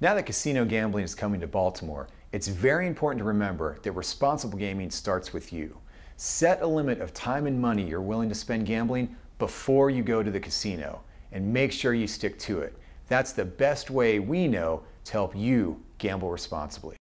Now that casino gambling is coming to Baltimore, it's very important to remember that responsible gaming starts with you. Set a limit of time and money you're willing to spend gambling before you go to the casino and make sure you stick to it. That's the best way we know to help you gamble responsibly.